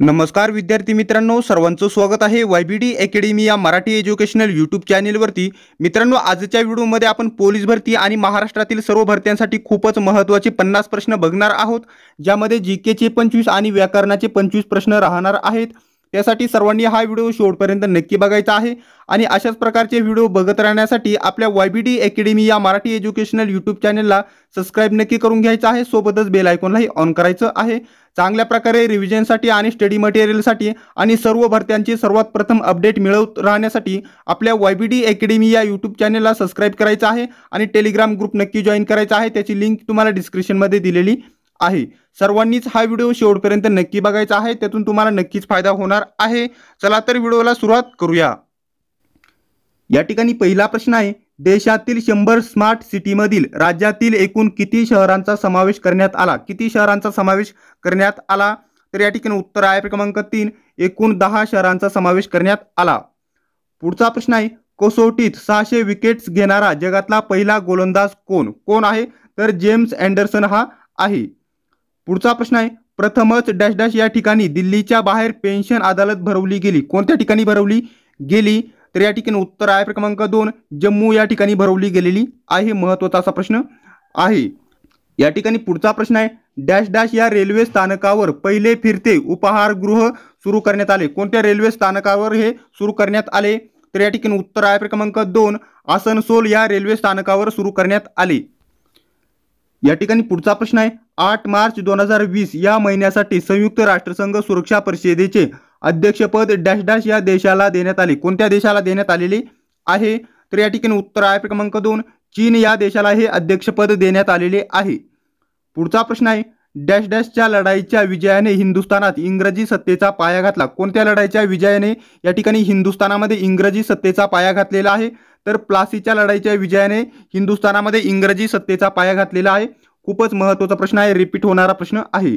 नमस्कार विद्यार्थी मित्रांनो सर्वांचं स्वागत आहे वाय बी डी अकॅडमी या मराठी एज्युकेशनल यूट्यूब चॅनेलवरती मित्रांनो आजच्या व्हिडिओमध्ये आपण पोलीस भरती आणि महाराष्ट्रातील सर्व भरत्यांसाठी खूपच महत्त्वाचे पन्नास प्रश्न बघणार आहोत ज्यामध्ये जी केचे पंचवीस आणि व्याकरणाचे पंचवीस प्रश्न राहणार आहेत त्यासाठी सर्वांनी हा व्हिडिओ शेवटपर्यंत नक्की बघायचा आहे आणि अशाच प्रकारचे व्हिडिओ बघत राहण्यासाठी आपल्या वाय बी डी अकॅडमी या मराठी एज्युकेशनल यूट्यूब चॅनलला सबस्क्राईब नक्की करून घ्यायचं आहे सोबतच बेल आयकॉनलाही ऑन करायचं आहे चांगल्या प्रकारे रिव्हिजनसाठी आणि स्टडी मटेरियलसाठी आणि सर्व भरत्यांची सर्वात प्रथम अपडेट मिळवत राहण्यासाठी आपल्या वाय बी डी अकॅडमी या यूट्यूब चॅनलला सबस्क्राईब करायचं आहे आणि टेलिग्राम ग्रुप नक्की जॉईन करायचा आहे त्याची लिंक तुम्हाला डिस्क्रिप्शनमध्ये दिलेली आहे सर्वांनीच हा व्हिडिओ शेवटपर्यंत नक्की बघायचा आहे त्यातून तुम्हाला नक्कीच फायदा होणार आहे चला तर व्हिडिओला सुरुवात करूया या ठिकाणी पहिला प्रश्न आहे देशातील शंभर स्मार्ट सिटीमधील राज्यातील एकूण किती शहरांचा समावेश करण्यात आला किती शहरांचा समावेश करण्यात आला तर या ठिकाणी उत्तर आहे क्रमांक तीन एकूण दहा शहरांचा समावेश करण्यात आला पुढचा प्रश्न आहे कसोटीत सहाशे विकेट्स घेणारा जगातला पहिला गोलंदाज कोण कोण आहे तर जेम्स अँडरसन हा आहे पुढचा प्रश्न आहे प्रथमच डॅश डॅश या ठिकाणी दिल्लीच्या बाहेर पेन्शन अदालत भरवली गेली कोणत्या ठिकाणी भरवली गेली तर या ठिकाणी उत्तर आहे क्रमांक दोन जम्मू या ठिकाणी भरवली गेलेली आहे महत्त्वाचा असा प्रश्न आहे या ठिकाणी पुढचा प्रश्न आहे डॅश डॅश या रेल्वे स्थानकावर पहिले फिरते उपाहारगृह सुरू करण्यात आले कोणत्या रेल्वे स्थानकावर हे सुरू करण्यात आले तर या ठिकाणी उत्तर आहे क्रमांक दोन आसनसोल या रेल्वे स्थानकावर सुरू करण्यात आले या ठिकाणी पुढचा प्रश्न आहे आठ मार्च दोन हजार वीस या महिन्यासाठी संयुक्त राष्ट्रसंघ सुरक्षा परिषदेचे अध्यक्षपद डॅश डॅश या देशाला देण्यात आले कोणत्या देशाला देण्यात आलेले आहे तर या ठिकाणी उत्तर आहे क्रमांक दोन चीन या देशाला हे अध्यक्षपद देण्यात आलेले आहे पुढचा प्रश्न आहे डॅश डॅशच्या लढाईच्या विजयाने हिंदुस्थानात इंग्रजी सत्तेचा पाया घातला कोणत्या लढाईच्या विजयाने या ठिकाणी हिंदुस्थानामध्ये इंग्रजी सत्तेचा पाया घातलेला आहे तर प्लासीच्या लढाईच्या विजयाने हिंदुस्थानामध्ये इंग्रजी सत्तेचा पाया घातलेला आहे खूपच महत्त्वाचा प्रश्न आहे रिपीट होणारा प्रश्न आहे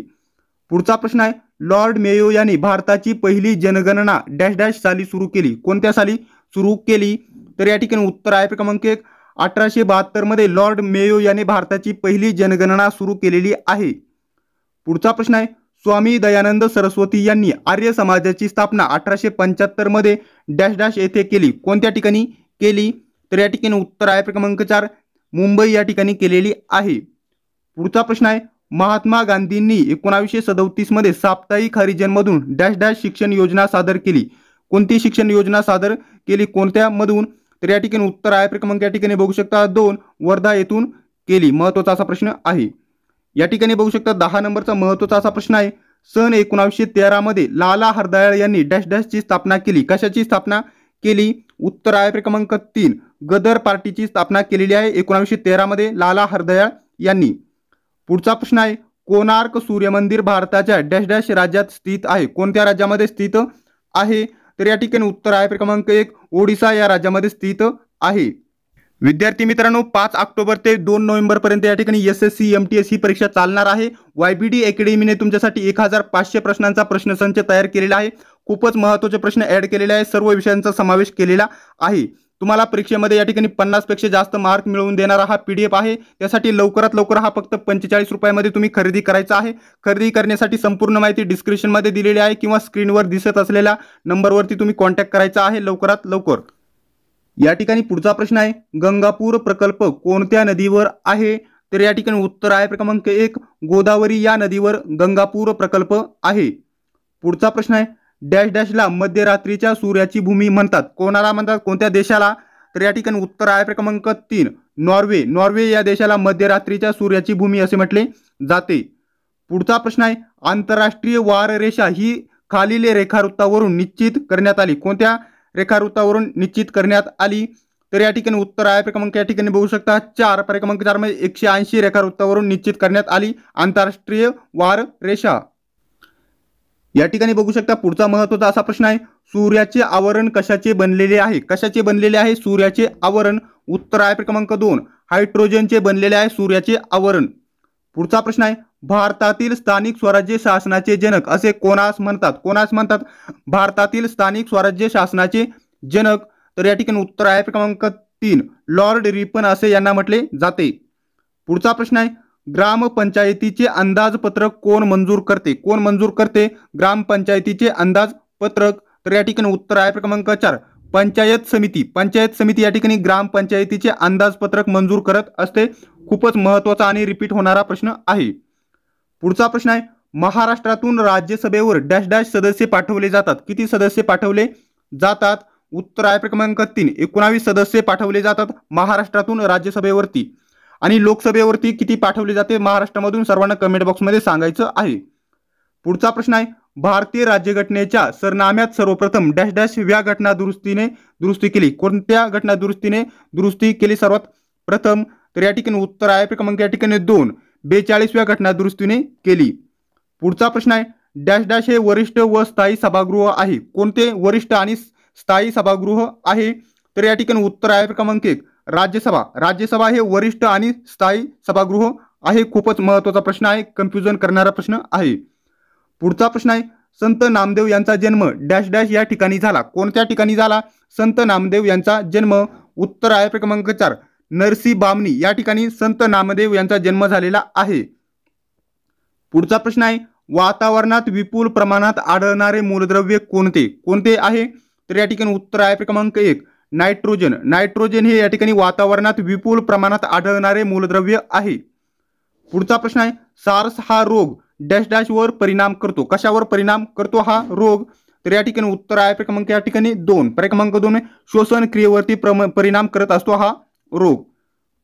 पुढचा प्रश्न आहे लॉर्ड मेयो यांनी भारताची पहिली जनगणना डॅश डॅश साली सुरू केली कोणत्या साली सुरू केली तर या ठिकाणी उत्तर आहे क्रमांक एक अठराशे बहात्तरमध्ये लॉर्ड मेयो यांनी भारताची पहिली जनगणना सुरू केलेली आहे पुढचा प्रश्न आहे स्वामी दयानंद सरस्वती यांनी आर्य समाजाची स्थापना अठराशे पंच्याहत्तरमध्ये डॅश डॅश येथे केली कोणत्या ठिकाणी केली तर या ठिकाणी उत्तर आहे क्रमांक चार मुंबई या ठिकाणी केलेली आहे पुढचा प्रश्न आहे महात्मा गांधींनी एकोणावीसशे मध्ये साप्ताहिक हरिजनमधून डॅश डॅश शिक्षण योजना सादर केली कोणती शिक्षण योजना सादर केली कोणत्या मधून तर या ठिकाणी उत्तर आहे क्रमांक या ठिकाणी बघू शकता दोन वर्धा येथून केली महत्त्वाचा असा प्रश्न आहे या ठिकाणी बघू शकता दहा नंबरचा महत्त्वाचा असा प्रश्न आहे सन एकोणावीसशे तेरामध्ये लाला हरदयाळ यांनी डॅश डॅशची स्थापना केली कशाची स्थापना केली उत्तर आहे क्रमांक तीन गदर पार्टीची स्थापना केलेली आहे एकोणावीसशे तेरामध्ये लाला हरदया यांनी पुढचा प्रश्न आहे कोणार्क सूर्य मंदिर भारताच्या डॅश डॅश राज्यात स्थित आहे कोणत्या राज्यामध्ये स्थित आहे तर या ठिकाणी उत्तर आहे क्रमांक एक ओडिसा या राज्यामध्ये स्थित आहे विद्यार्थी मित्रांनो पाच ऑक्टोबर ते दोन नोव्हेंबरपर्यंत या ठिकाणी S S C M T S ही परीक्षा चालणार आहे वाय बी डी अकॅडमीने तुमच्यासाठी एक हजार पाचशे प्रश्नांचा प्रश्नसंच तयार केलेला आहे खूपच महत्त्वाचे प्रश्न ॲड केलेले आहे सर्व विषयांचा समावेश केलेला आहे तुम्हाला परीक्षेमध्ये या ठिकाणी पन्नासपेक्षा जास्त मार्क मिळवून देणारा हा पी डी एफ आहे त्यासाठी लवकरात लवकर हा फक्त पंचेचाळीस रुपयामध्ये तुम्ही खरेदी करायचा आहे खरेदी करण्यासाठी संपूर्ण माहिती डिस्क्रिप्शनमध्ये दिलेली आहे किंवा स्क्रीनवर दिसत असलेल्या नंबरवरती तुम्ही कॉन्टॅक्ट करायचा आहे लवकरात लवकर या ठिकाणी पुढचा प्रश्न आहे गंगापूर प्रकल्प कोणत्या नदीवर आहे तर या ठिकाणी उत्तर आहे क्रमांक एक गोदावरी या नदीवर गंगापूर प्रकल्प आहे पुढचा प्रश्न आहे डॅश डॅशला मध्यरात्रीच्या सूर्याची भूमी म्हणतात कोणाला म्हणतात कोणत्या देशाला तर या ठिकाणी उत्तर आहे क्रमांक तीन नॉर्वे नॉर्वे या देशाला मध्यरात्रीच्या सूर्याची भूमी असे म्हटले जाते पुढचा प्रश्न आहे आंतरराष्ट्रीय वार रेषा ही खालील रेखावृत्तावरून निश्चित करण्यात आली कोणत्या रेखावृत्तावरून निश्चित करण्यात आली तर या ठिकाणी उत्तर आहे क्रमांक या ठिकाणी बघू शकता चार क्रमांक चार म्हणजे एकशे ऐंशी रेखावृत्तावरून निश्चित करण्यात आली आंतरराष्ट्रीय वार रेषा या ठिकाणी बघू शकता पुढचा महत्वाचा असा प्रश्न आहे सूर्याचे आवरण कशाचे बनलेले आहे कशाचे बनलेले आहे सूर्याचे आवरण उत्तर आहे क्रमांक दोन हायड्रोजनचे बनलेले आहे सूर्याचे आवरण पुढचा प्रश्न आहे भारतातील स्थानिक स्वराज्य शासनाचे जनक असे कोणास म्हणतात कोणास म्हणतात भारतातील स्थानिक स्वराज्य शासनाचे जनक तर या ठिकाणी उत्तर आहे क्रमांक तीन लॉर्ड रिपन असे यांना म्हटले जाते पुढचा प्रश्न आहे ग्रामपंचायतीचे अंदाजपत्रक कोण मंजूर करते कोण मंजूर करते ग्रामपंचायतीचे अंदाजपत्रक तर या ठिकाणी उत्तर आहे क्रमांक चार पंचायत समिती पंचायत समिती या ठिकाणी ग्रामपंचायतीचे अंदाजपत्रक मंजूर करत असते खूपच महत्त्वाचा आणि रिपीट होणारा प्रश्न आहे पुढचा प्रश्न आहे महाराष्ट्रातून राज्यसभेवर डॅश डॅश सदस्य पाठवले जातात किती सदस्य पाठवले जातात उत्तर आहे क्रमांक तीन एकोणावीस सदस्य पाठवले जातात महाराष्ट्रातून राज्यसभेवरती आणि लोकसभेवरती किती पाठवली जाते महाराष्ट्रामधून सर्वांना कमेंट बॉक्समध्ये सांगायचं आहे पुढचा प्रश्न आहे भारतीय राज्यघटनेच्या सरनाम्यात सर्वप्रथम डॅश डॅश व्या घटना दुरुस्तीने दुरुस्ती केली कोणत्या घटना दुरुस्तीने दुरुस्ती केली सर्वात प्रथम तर या ठिकाणी उत्तर आहे क्रमांक या ठिकाणी दोन बेचाळीसव्या घटना दुरुस्तीने केली पुढचा प्रश्न आहे डॅश डॅश हे वरिष्ठ व स्थायी सभागृह आहे कोणते वरिष्ठ आणि स्थायी सभागृह आहे तर या ठिकाणी उत्तर आहे क्रमांक एक राज्यसभा राज्यसभा हे वरिष्ठ आणि स्थायी सभागृह आहे खूपच महत्त्वाचा प्रश्न आहे कन्फ्युजन करणारा प्रश्न आहे पुढचा प्रश्न आहे संत नामदेव यांचा जन्म डॅश डॅश या ठिकाणी झाला कोणत्या ठिकाणी झाला संत नामदेव यांचा जन्म उत्तर आहे क्रमांक चार नरसी बामणी या ठिकाणी संत नामदेव यांचा जन्म झालेला आहे पुढचा प्रश्न आहे वातावरणात विपुल प्रमाणात आढळणारे मूलद्रव्य कोणते कोणते आहे तर या ठिकाणी उत्तर आहे क्रमांक एक नायट्रोजन नायट्रोजन हे या ठिकाणी वातावरणात विपुल प्रमाणात आढळणारे मूलद्रव्य आहे पुढचा प्रश्न आहे सार्स हा रोग डॅश डॅश वर परिणाम करतो कशावर परिणाम करतो हा रोग तर या ठिकाणी उत्तर आहे क्रमांक या ठिकाणी दोन क्रमांक दोन श्वसन क्रियेवरती परिणाम करत असतो हा रोग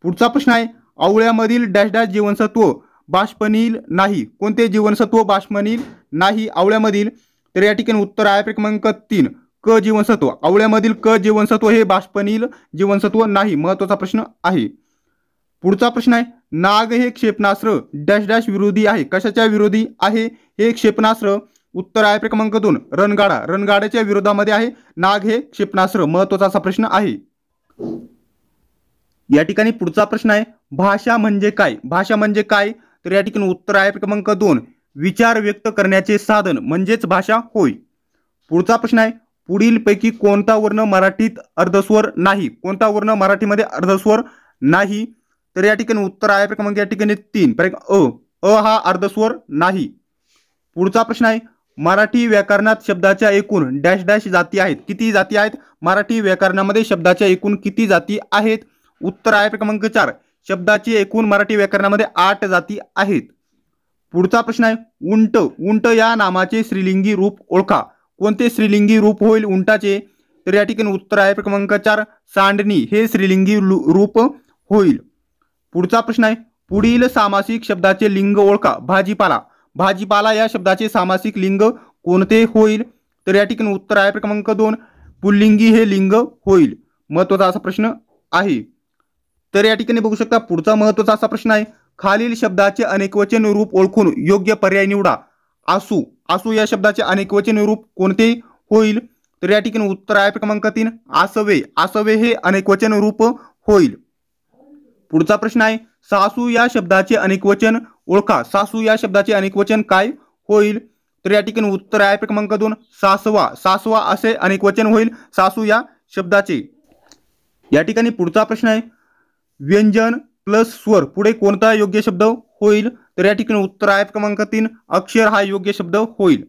पुढचा प्रश्न आहे आवळ्यामधील डॅश डॅश जीवनसत्व बाष्पनील नाही कोणते जीवनसत्व बाष्पनील नाही आवळ्यामधील तर या ठिकाणी उत्तर आहे क्रमांक तीन क जीवनसत्व आवळ्यामधील क जीवनसत्व हे बाष्पनील जीवनसत्व नाही महत्वाचा प्रश्न आहे पुढचा प्रश्न आहे नाग हे क्षेपणास्त्र डॅश डॅश विरोधी आहे कशाच्या विरोधी आहे हे क्षेपणास्त्र उत्तर आहे क्रमांक दोन रणगाडा रणगाड्याच्या विरोधामध्ये आहे नाग हे क्षेपणास्त्र महत्वाचा असा प्रश्न आहे या ठिकाणी पुढचा प्रश्न आहे भाषा म्हणजे काय भाषा म्हणजे काय तर या ठिकाणी उत्तर आहे क्रमांक दोन विचार व्यक्त करण्याचे साधन म्हणजेच भाषा होय पुढचा प्रश्न आहे पुढीलपैकी कोणता वर्ण मराठीत अर्धस्वर नाही कोणता वर्ण मराठीमध्ये अर्धस्वर नाही तर या ठिकाणी उत्तर आहे क्रमांक या ठिकाणी तीन पर्यंत अ अ हा अर्धस्वर नाही पुढचा प्रश्न आहे मराठी व्याकरणात शब्दाच्या एकूण डॅश डॅश जाती आहेत किती जाती आहेत मराठी व्याकरणामध्ये शब्दाच्या एकूण किती जाती आहेत उत्तर आहे क्रमांक चार शब्दाची एकूण मराठी व्याकरणामध्ये आठ जाती आहेत पुढचा प्रश्न आहे उंट उंट या नामाचे श्रीलिंगी रूप ओळखा कोणते स्त्रीलिंगी रूप होईल उंटाचे तर या ठिकाणी उत्तर आहे क्रमांक चार सांडणी हे स्त्रीलिंगी रूप होईल पुढचा प्रश्न आहे पुढील सामासिक शब्दाचे लिंग ओळखा भाजीपाला भाजीपाला या शब्दाचे सामासिक लिंग कोणते होईल तर या ठिकाणी उत्तर आहे क्रमांक दोन पुल्लिंगी हे लिंग होईल महत्त्वाचा असा प्रश्न आहे तर या ठिकाणी बघू शकता पुढचा महत्त्वाचा असा प्रश्न आहे खालील शब्दाचे अनेकवचन रूप ओळखून योग्य पर्याय निवडा आसू असू या शब्दाचे अनेक वचन रूप कोणते होईल तर या ठिकाणी उत्तर आहे क्रमांक तीन आसवे आसवे हे अनेक वचन रूप होईल पुढचा प्रश्न आहे सासू या शब्दाचे अनेक वचन ओळखा सासू या शब्दाचे अनेक वचन काय होईल तर या ठिकाणी उत्तर आहे क्रमांक दोन सासवा सासवा असे अनेक वचन होईल सासू या शब्दाचे या ठिकाणी पुढचा प्रश्न आहे व्यंजन प्लस स्वर पुढे कोणता योग्य शब्द होईल तर या ठिकाणी उत्तर आहे क्रमांक तीन अक्षर हा योग्य शब्द होईल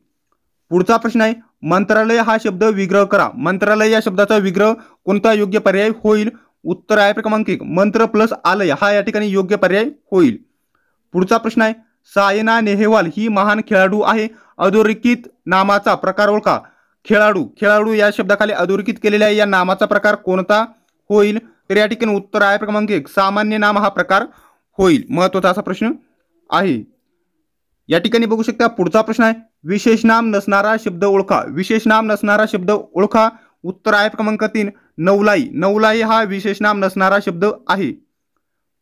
पुढचा प्रश्न आहे मंत्रालय हा शब्द विग्रह करा मंत्रालय या शब्दाचा विग्रह कोणता योग्य पर्याय होईल उत्तर आहे क्रमांक एक मंत्र प्लस आलय हा या ठिकाणी योग्य पर्याय होईल पुढचा प्रश्न आहे सायना नेहवाल ही महान खेळाडू आहे अधोरेखित नामाचा प्रकार ओळखा खेळाडू खेळाडू या शब्दाखाली अधोरेखित केलेल्या या नामाचा प्रकार कोणता होईल तर या ठिकाणी उत्तर आहे क्रमांक एक सामान्य नाम हा प्रकार होईल महत्वाचा असा प्रश्न आहे या ठिकाणी बघू शकता पुढचा प्रश्न आहे विशेष नाम नसणारा शब्द ओळखा विशेष नाम नसणारा शब्द ओळखा उत्तर आहे क्रमांक तीन नवलाई नवलाई हा विशेष नाम नसणारा शब्द आहे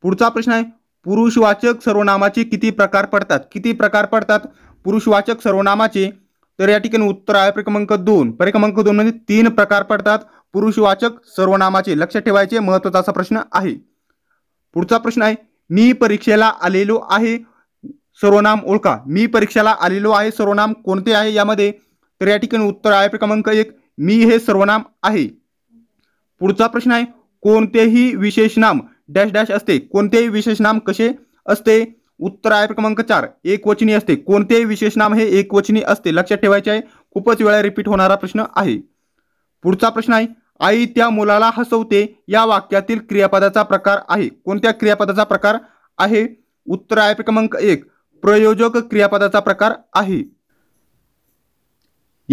पुढचा प्रश्न आहे पुरुषवाचक सर्वनामाचे किती प्रकार पडतात किती प्रकार पडतात पुरुषवाचक सर्वनामाचे तर या ठिकाणी उत्तर आहे क्रमांक दोन परिक्रमांक दोन म्हणजे तीन प्रकार पडतात पुरुषवाचक सर्वनामाचे लक्षात ठेवायचे महत्त्वाचा असा प्रश्न आहे पुढचा प्रश्न आहे मी परीक्षेला आलेलो आहे सर्वनाम ओळखा मी परीक्षेला आलेलो आहे सर्वनाम कोणते आहे यामध्ये तर या ठिकाणी उत्तर आहे क्रमांक एक मी हे सर्वनाम आहे पुढचा प्रश्न आहे कोणतेही विशेषनाम डॅश डॅश असते कोणतेही विशेषनाम कसे असते उत्तर आहे क्रमांक चार एकवचनी असते कोणतेही विशेषनाम हे एकवचनी असते लक्षात ठेवायचे आहे खूपच वेळा रिपीट होणारा प्रश्न आहे पुढचा प्रश्न आहे आई त्या मुलाला हसवते या वाक्यातील क्रियापदाचा प्रकार आहे कोणत्या क्रियापदाचा प्रकार आहे उत्तर आहे क्रमांक एक प्रयोजक क्रियापदाचा प्रकार आहे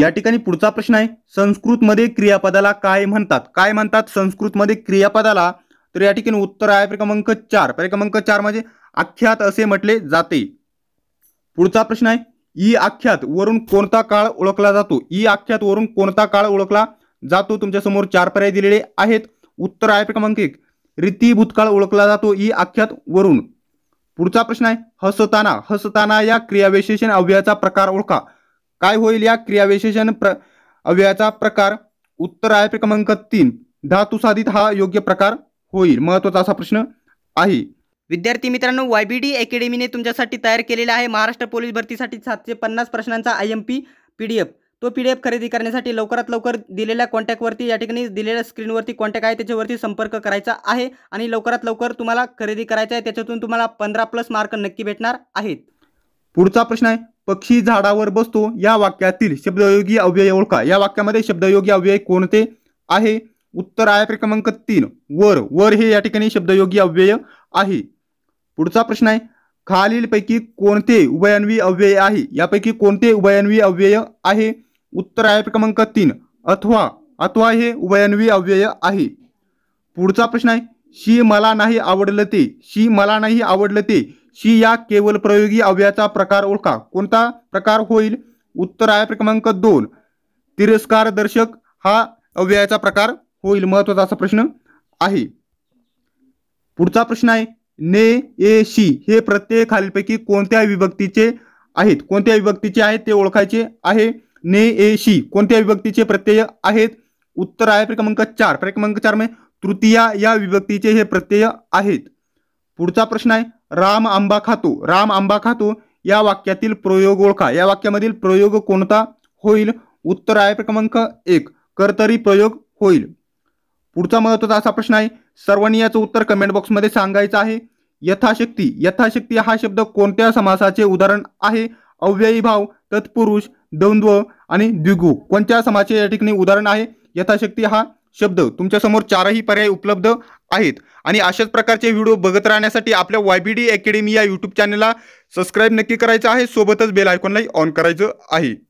या ठिकाणी पुढचा प्रश्न आहे संस्कृतमध्ये क्रियापदाला काय म्हणतात काय म्हणतात संस्कृतमध्ये क्रियापदाला तर या ठिकाणी उत्तर आहे क्रमांक चार क्रमांक चार म्हणजे आख्यात असे म्हटले जाते पुढचा प्रश्न आहे ई आख्यात वरून कोणता काळ ओळखला जातो ई आख्यात वरून कोणता काळ ओळखला जातो तुमच्या समोर चार पर्याय दिलेले आहेत उत्तर आहे क्रमांक एक रीती भूतकाळ ओळखला जातो ई आख्यात वरून पुढचा प्रश्न आहे हसताना हसताना या क्रियाविशेषण अव्ययाचा प्रकार ओळखा काय होईल या क्रियाविशेषण प्र अव्ययाचा प्रकार उत्तर आहे क्रमांक तीन धातुसाधित हा योग्य प्रकार होईल महत्वाचा असा प्रश्न आहे विद्यार्थी मित्रांनो वाय बी डी अकॅडमीने तुमच्यासाठी तयार केलेला आहे महाराष्ट्र पोलीस भरतीसाठी सातशे पन्नास प्रश्नांचा I M P P D F तो पी डी एफ खरेदी करण्यासाठी लवकरात लवकर दिलेल्या कॉन्टॅक्टवरती या ठिकाणी दिलेल्या स्क्रीनवरती कॉन्टॅक्ट आहे त्याच्यावरती संपर्क करायचा आहे आणि लवकरात लवकर तुम्हाला खरेदी करायचा आहे त्याच्यातून तुम्हाला पंधरा प्लस मार्क नक्की भेटणार आहेत पुढचा प्रश्न आहे पक्षी झाडावर बसतो या वाक्यातील शब्दयोगी अव्यय ओळखा या वाक्यामध्ये शब्दयोगी अव्यय कोणते आहे उत्तर आहे क्रमांक तीन वर वर हे या ठिकाणी शब्दयोगी अव्यय आहे पुढचा प्रश्न आहे खालीलपैकी कोणते उभयान्वी अव्यय आहे यापैकी कोणते उभयान्वी अव्यय आहे उत्तर आहे क्रमांक तीन अथवा अथवा हे उभयान्वी अव्यय आहे पुढचा प्रश्न आहे शी मला नाही आवडलं ते शी मला नाही आवडलं ते शी या केवळ प्रयोगी अव्ययाचा प्रकार ओळखा कोणता प्रकार होईल उत्तर आहे क्रमांक दोन तिरस्कार दर्शक हा अव्ययाचा प्रकार होईल महत्वाचा असा प्रश्न आहे पुढचा प्रश्न आहे ने ए शी हे प्रत्यय खालीलपैकी कोणत्या विभक्तीचे आहेत कोणत्या विभक्तीचे आहेत ते ओळखायचे आहे ने ए शी कोणत्या विभक्तीचे प्रत्यय आहेत उत्तर आहे क्रमांक चार पर्याय क्रमांक चार मध्ये तृतीया या विभक्तीचे हे प्रत्यय आहेत पुढचा प्रश्न आहे राम आंबा खातो राम आंबा खातो या वाक्यातील प्रयोग ओळखा या वाक्यामधील प्रयोग कोणता होईल उत्तर आहे क्रमांक एक कर्तरी प्रयोग होईल पुढचा महत्वाचा असा प्रश्न आहे सर्वांनी याचं उत्तर कमेंट बॉक्समध्ये सांगायचं आहे यथाशक्ती यथाशक्ती हा शब्द कोणत्या समासाचे उदाहरण आहे अव्ययीभाव तत्पुरुष द्वंद्व आणि द्विगु कोणत्या समाजाचे या ठिकाणी उदाहरण आहे यथाशक्ती हा शब्द तुमच्यासमोर चारही पर्याय उपलब्ध आहेत आणि अशाच प्रकारचे व्हिडिओ बघत राहण्यासाठी आपल्या वाय बी डी अकॅडमी या यूट्यूब चॅनलला सबस्क्राईब नक्की करायचं आहे सोबतच बेल आयकॉनलाही ऑन करायचं आहे